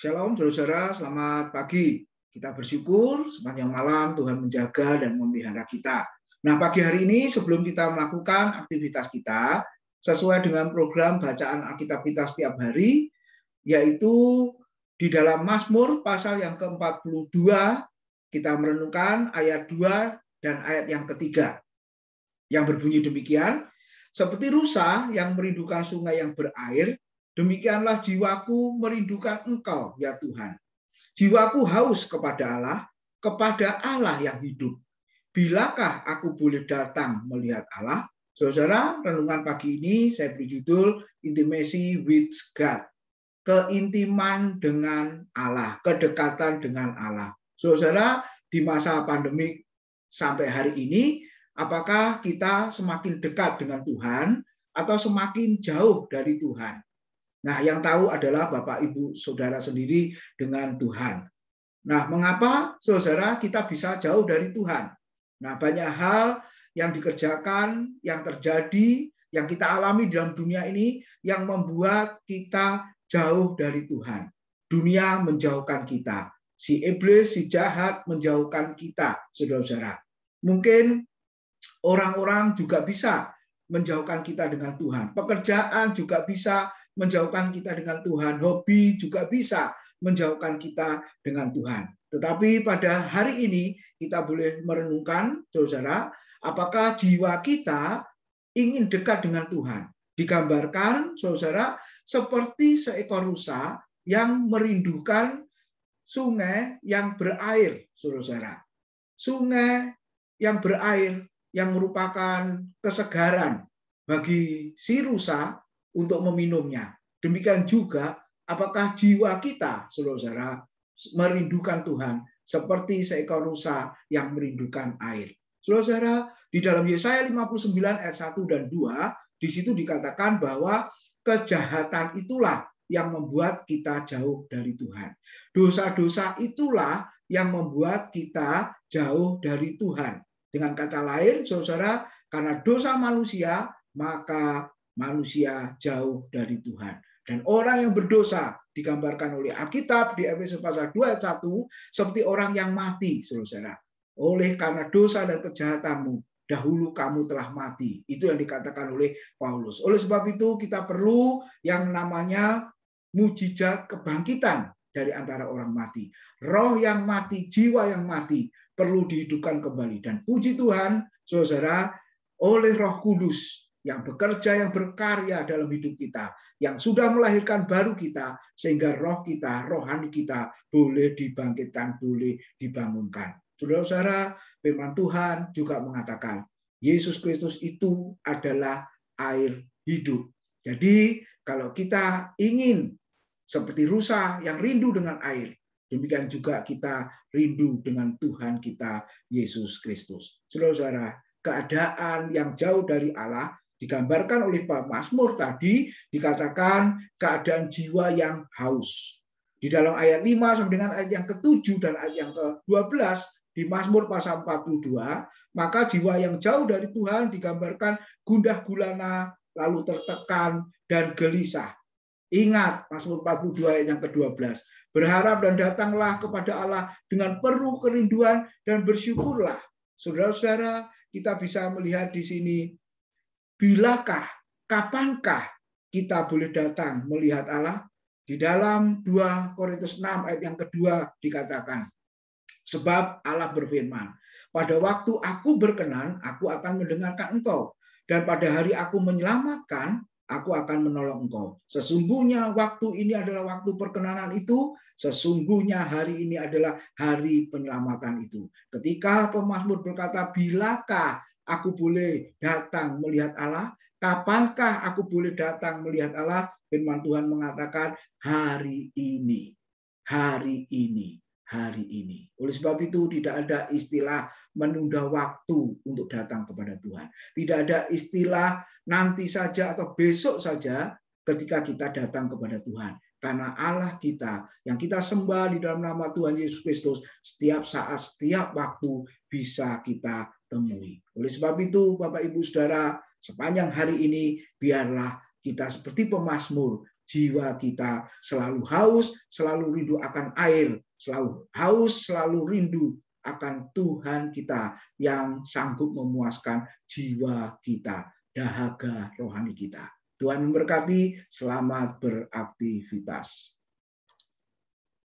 Shalom saudara-saudara, selamat pagi. Kita bersyukur sepanjang malam Tuhan menjaga dan memelihara kita. Nah, pagi hari ini sebelum kita melakukan aktivitas kita, sesuai dengan program bacaan Alkitab kita setiap hari, yaitu di dalam Mazmur pasal yang ke-42, kita merenungkan ayat 2 dan ayat yang ketiga. Yang berbunyi demikian, seperti rusa yang merindukan sungai yang berair, Demikianlah jiwaku merindukan Engkau, ya Tuhan. Jiwaku haus kepada Allah, kepada Allah yang hidup. Bilakah aku boleh datang melihat Allah? Saudara, renungan pagi ini saya beri judul Intimacy with God. Keintiman dengan Allah, kedekatan dengan Allah. Saudara, di masa pandemik sampai hari ini, apakah kita semakin dekat dengan Tuhan atau semakin jauh dari Tuhan? Nah, yang tahu adalah Bapak, Ibu, Saudara sendiri dengan Tuhan. Nah, mengapa saudara kita bisa jauh dari Tuhan? Nah, banyak hal yang dikerjakan, yang terjadi, yang kita alami dalam dunia ini yang membuat kita jauh dari Tuhan. Dunia menjauhkan kita. Si iblis, si jahat menjauhkan kita, saudara-saudara. Mungkin orang-orang juga bisa menjauhkan kita dengan Tuhan. Pekerjaan juga bisa menjauhkan kita dengan Tuhan. Hobi juga bisa menjauhkan kita dengan Tuhan. Tetapi pada hari ini kita boleh merenungkan, saudara, apakah jiwa kita ingin dekat dengan Tuhan. Digambarkan, saudara, seperti seekor rusa yang merindukan sungai yang berair, saudara. Sungai yang berair yang merupakan kesegaran bagi si rusa untuk meminumnya. Demikian juga apakah jiwa kita, saudara, saudara merindukan Tuhan seperti seekor rusa yang merindukan air. Saudara, di dalam Yesaya 59 ayat 1 dan 2, di situ dikatakan bahwa kejahatan itulah yang membuat kita jauh dari Tuhan. Dosa-dosa itulah yang membuat kita jauh dari Tuhan. Dengan kata lain, saudara, karena dosa manusia, maka manusia jauh dari Tuhan. Dan orang yang berdosa digambarkan oleh Alkitab di Efesus pasal 2 ayat 1 seperti orang yang mati, Saudara. Oleh karena dosa dan kejahatanmu dahulu kamu telah mati. Itu yang dikatakan oleh Paulus. Oleh sebab itu kita perlu yang namanya mujizat kebangkitan dari antara orang mati. Roh yang mati, jiwa yang mati perlu dihidupkan kembali. Dan puji Tuhan, saudara, oleh roh kudus yang bekerja, yang berkarya dalam hidup kita, yang sudah melahirkan baru kita, sehingga roh kita, rohani kita boleh dibangkitkan, boleh dibangunkan. Saudara-saudara, firman Tuhan juga mengatakan, Yesus Kristus itu adalah air hidup. Jadi kalau kita ingin seperti rusa yang rindu dengan air, demikian juga kita rindu dengan Tuhan kita, Yesus Kristus. Saudara-saudara, keadaan yang jauh dari Allah digambarkan oleh Pak Masmur tadi dikatakan keadaan jiwa yang haus. Di dalam ayat 5 sampai dengan ayat yang ke-7 dan ayat yang ke-12 di Masmur pasal 42, maka jiwa yang jauh dari Tuhan digambarkan gundah gulana, lalu tertekan dan gelisah. Ingat Mazmur 42 ayat yang ke-12. Berharap dan datanglah kepada Allah dengan penuh kerinduan dan bersyukurlah. Saudara-saudara, kita bisa melihat di sini bilakah, kapankah kita boleh datang melihat Allah? Di dalam 2 Korintus 6 ayat yang kedua dikatakan, sebab Allah berfirman, pada waktu aku berkenan, aku akan mendengarkan engkau. Dan pada hari aku menyelamatkan, aku akan menolong engkau. Sesungguhnya waktu ini adalah waktu perkenanan itu, sesungguhnya hari ini adalah hari penyelamatan itu. Ketika pemazmur berkata, bilakah aku boleh datang melihat Allah? Kapankah aku boleh datang melihat Allah? Firman Tuhan mengatakan hari ini, hari ini, hari ini. Oleh sebab itu tidak ada istilah menunda waktu untuk datang kepada Tuhan. Tidak ada istilah nanti saja atau besok saja ketika kita datang kepada Tuhan. Karena Allah kita yang kita sembah di dalam nama Tuhan Yesus Kristus setiap saat, setiap waktu bisa kita temui. Oleh sebab itu Bapak Ibu Saudara, sepanjang hari ini biarlah kita seperti pemazmur, jiwa kita selalu haus, selalu rindu akan air, selalu haus, selalu rindu akan Tuhan kita yang sanggup memuaskan jiwa kita, dahaga rohani kita. Tuhan memberkati, selamat beraktivitas.